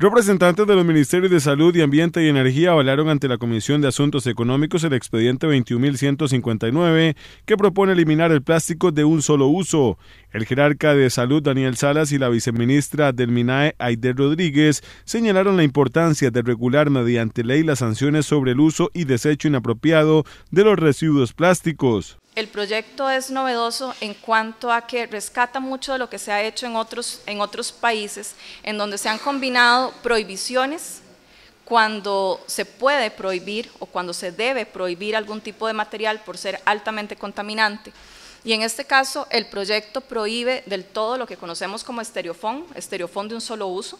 Representantes de los Ministerios de Salud y Ambiente y Energía avalaron ante la Comisión de Asuntos Económicos el expediente 21.159 que propone eliminar el plástico de un solo uso. El jerarca de Salud Daniel Salas y la viceministra del MINAE Aider Rodríguez señalaron la importancia de regular mediante ley las sanciones sobre el uso y desecho inapropiado de los residuos plásticos. El proyecto es novedoso en cuanto a que rescata mucho de lo que se ha hecho en otros, países, en donde se han combinado prohibiciones cuando se puede prohibir o cuando se debe prohibir algún tipo de material por ser altamente contaminante. Y en este caso, el proyecto prohíbe del todo lo que conocemos como estereofón, estereofón de un solo uso,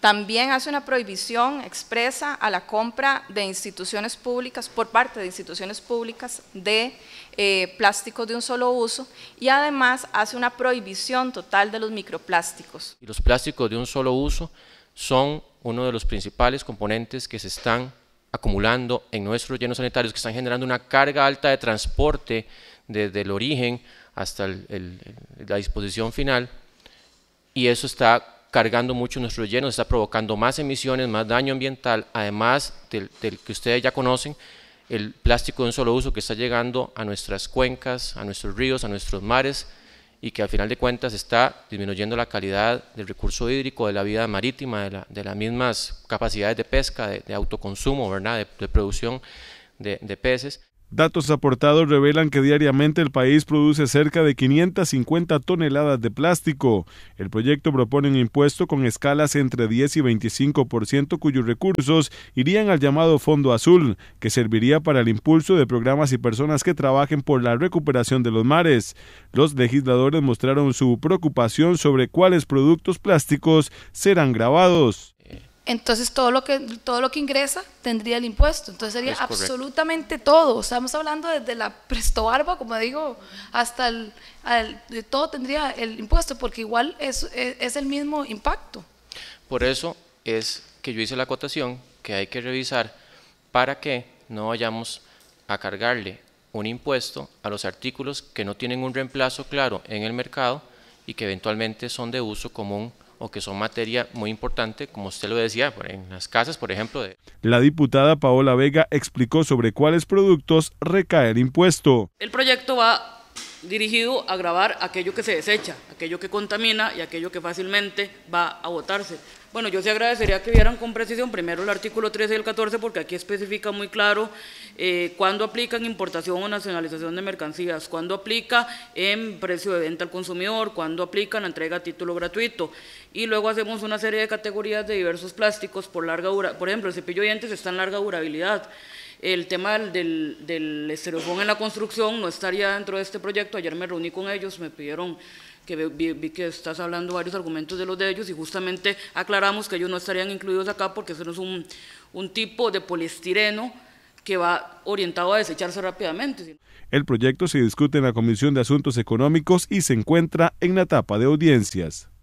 también hace una prohibición expresa a la compra de instituciones públicas, por parte de instituciones públicas, de eh, plásticos de un solo uso y además hace una prohibición total de los microplásticos. los plásticos de un solo uso son uno de los principales componentes que se están acumulando en nuestros llenos sanitarios, que están generando una carga alta de transporte desde el origen hasta la disposición final y eso está cargando mucho nuestro llenos, está provocando más emisiones, más daño ambiental, además del, que ustedes ya conocen, el plástico de un solo uso que está llegando a nuestras cuencas, a nuestros ríos, a nuestros mares y que al final de cuentas está disminuyendo la calidad del recurso hídrico, de la vida marítima, de, las mismas capacidades de pesca, de, autoconsumo, de producción de peces. Datos aportados revelan que diariamente el país produce cerca de 550 toneladas de plástico. El proyecto propone un impuesto con escalas entre 10 y 25% cuyos recursos irían al llamado Fondo Azul, que serviría para el impulso de programas y personas que trabajen por la recuperación de los mares. Los legisladores mostraron su preocupación sobre cuáles productos plásticos serán grabados entonces todo lo que todo lo que ingresa tendría el impuesto. Entonces sería absolutamente todo. Estamos hablando desde la presto barba, como digo, hasta el, de todo tendría el impuesto, porque igual es, es, el mismo impacto. Por eso es que yo hice la acotación que hay que revisar para que no vayamos a cargarle un impuesto a los artículos que no tienen un reemplazo claro en el mercado y que eventualmente son de uso común o que son materia muy importante, como usted lo decía, en las casas, por ejemplo. De... La diputada Paola Vega explicó sobre cuáles productos recaer el impuesto. El proyecto va dirigido a grabar aquello que se desecha, aquello que contamina y aquello que fácilmente va a votarse. Bueno, yo sí agradecería que vieran con precisión primero el artículo 13 y el 14 porque aquí especifica muy claro eh, cuándo aplican importación o nacionalización de mercancías, cuándo aplica en precio de venta al consumidor, cuándo aplica entrega a título gratuito. Y luego hacemos una serie de categorías de diversos plásticos por larga dura, por ejemplo, el cepillo está en larga durabilidad. El tema del, del en la construcción no estaría dentro de este proyecto. Ayer me reuní con ellos, me pidieron que vi, que estás hablando varios argumentos de los de ellos y justamente aclaramos que ellos no estarían incluidos acá porque eso no es un, un tipo de poliestireno que va orientado a desecharse rápidamente. El proyecto se discute en la Comisión de Asuntos Económicos y se encuentra en la etapa de audiencias.